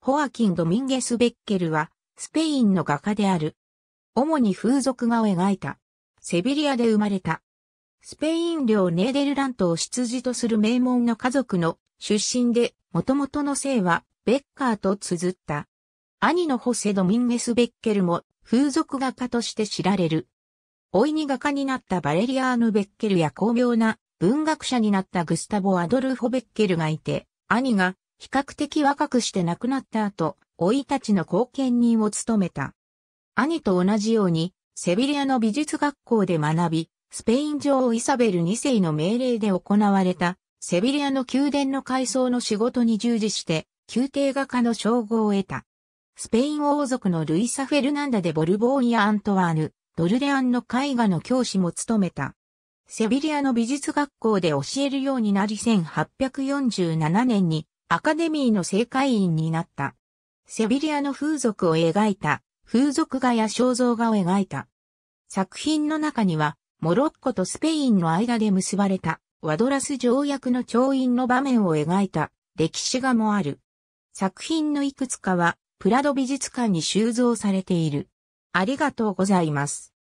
ホアキン・ドミンゲス・ベッケルは、スペインの画家である。主に風俗画を描いた。セビリアで生まれた。スペイン領ネーデルラントを出自とする名門の家族の出身で、元々の姓はベッカーと綴った。兄のホセ・ドミンゲス・ベッケルも風俗画家として知られる。老いに画家になったバレリアーヌ・ベッケルや巧妙な文学者になったグスタボ・アドルフォ・ベッケルがいて、兄が比較的若くして亡くなった後、老いたちの後見人を務めた。兄と同じように、セビリアの美術学校で学び、スペイン女王イサベル2世の命令で行われた、セビリアの宮殿の改装の仕事に従事して、宮廷画家の称号を得た。スペイン王族のルイサ・フェルナンダでボルボーンやアントワーヌ、ドルレアンの絵画の教師も務めた。セビリアの美術学校で教えるようになり1847年にアカデミーの正会員になった。セビリアの風俗を描いた、風俗画や肖像画を描いた。作品の中には、モロッコとスペインの間で結ばれた、ワドラス条約の調印の場面を描いた、歴史画もある。作品のいくつかは、プラド美術館に収蔵されている。ありがとうございます。